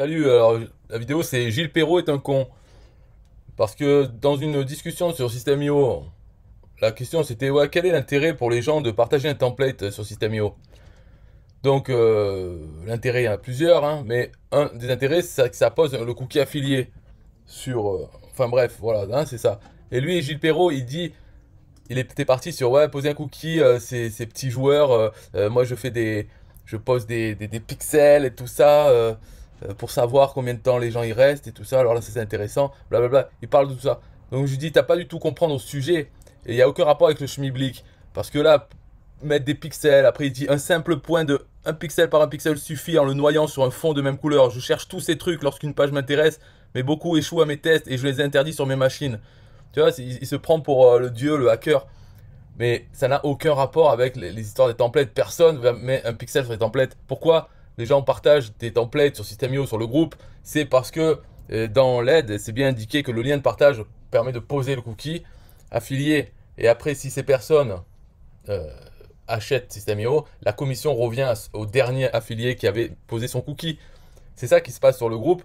Salut, alors la vidéo c'est Gilles Perrault est un con. Parce que dans une discussion sur System.io, la question c'était ouais, quel est l'intérêt pour les gens de partager un template sur System.io Donc euh, l'intérêt, il y en a plusieurs, hein, mais un des intérêts c'est que ça pose le cookie affilié sur... Euh, enfin bref, voilà, hein, c'est ça. Et lui, Gilles Perrault, il dit il était parti sur ouais poser un cookie euh, c'est ces, petits joueurs moi je fais des je pose des pixels et tout ça euh, pour savoir combien de temps les gens y restent et tout ça. Alors là, c'est intéressant, blablabla. Il parle de tout ça. Donc je lui dis, t'as pas du tout comprendre au sujet. Et il n'y a aucun rapport avec le schmiblick. Parce que là, mettre des pixels, après il dit un simple point de un pixel par un pixel suffit en le noyant sur un fond de même couleur. Je cherche tous ces trucs lorsqu'une page m'intéresse, mais beaucoup échouent à mes tests et je les interdis sur mes machines. Tu vois, il, se prend pour euh, le dieu, le hacker. Mais ça n'a aucun rapport avec les, histoires des templates. Personne met un pixel sur les templates. Pourquoi les gens partagent des templates sur Systemio, sur le groupe, c'est parce que euh, dans l'aide, c'est bien indiqué que le lien de partage permet de poser le cookie affilié. Et après, si ces personnes euh, achètent Systemio, la commission revient au dernier affilié qui avait posé son cookie. C'est ça qui se passe sur le groupe.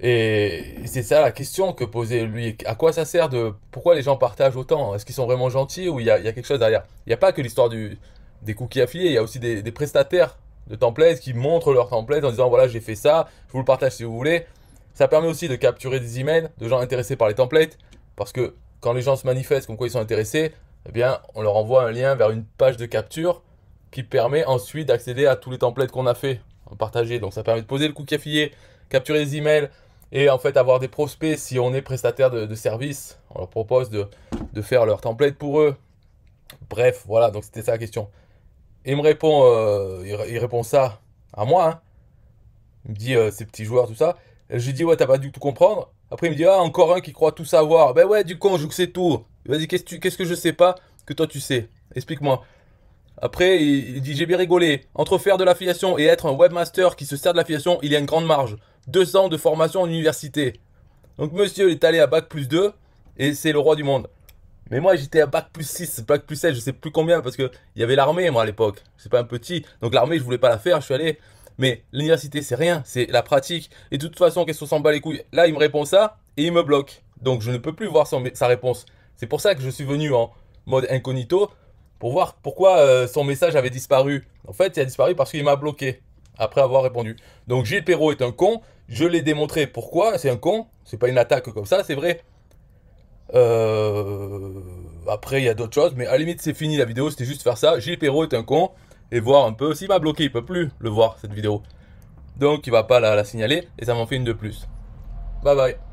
Et c'est ça la question que posait lui. À quoi ça sert de. Pourquoi les gens partagent autant Est-ce qu'ils sont vraiment gentils ou il y, a, quelque chose derrière Il n'y a pas que l'histoire des cookies affiliés il y a aussi des prestataires de templates qui montrent leurs templates en disant voilà j'ai fait ça, je vous le partage si vous voulez. Ça permet aussi de capturer des emails de gens intéressés par les templates parce que quand les gens se manifestent comme quoi ils sont intéressés, eh bien on leur envoie un lien vers une page de capture qui permet ensuite d'accéder à tous les templates qu'on a fait, partagés. Donc ça permet de poser le cookie affilié, capturer des emails et en fait avoir des prospects si on est prestataire de, service. On leur propose de, de faire leur template pour eux. Bref, voilà, donc c'était ça la question il me répond, euh, il, répond ça à moi. Hein. Il me dit euh, ces petits joueurs, tout ça. lui dis ouais, t'as pas du tout comprendre. Après il me dit ah encore un qui croit tout savoir. Ben ouais, du joue je sais tout. Vas-y, qu'est-ce que je sais pas que toi tu sais Explique-moi. Après il, dit j'ai bien rigolé. Entre faire de l'affiliation et être un webmaster qui se sert de l'affiliation, il y a une grande marge. Deux ans de formation en université. Donc monsieur il est allé à bac plus 2 et c'est le roi du monde. Mais moi, j'étais à bac plus 6, bac plus 7, je sais plus combien, parce qu'il y avait l'armée, moi, à l'époque. C'est pas un petit. Donc, l'armée, je voulais pas la faire, je suis allé. Mais l'université, c'est rien, c'est la pratique. Et de toute façon, qu'est-ce qu'on s'en bat les couilles Là, il me répond ça et il me bloque. Donc, je ne peux plus voir son, sa réponse. C'est pour ça que je suis venu en mode incognito pour voir pourquoi euh, son message avait disparu. En fait, il a disparu parce qu'il m'a bloqué après avoir répondu. Donc, Gilles Perrault est un con. Je l'ai démontré pourquoi c'est un con. C'est pas une attaque comme ça, c'est vrai. Euh, après, il y a d'autres choses, mais à la limite, c'est fini la vidéo, c'était juste faire ça. Gilles Perrault est un con, et voir un peu. S'il m'a bloqué, il peut plus le voir, cette vidéo. Donc, il va pas la signaler, et ça m'en fait une de plus. Bye bye.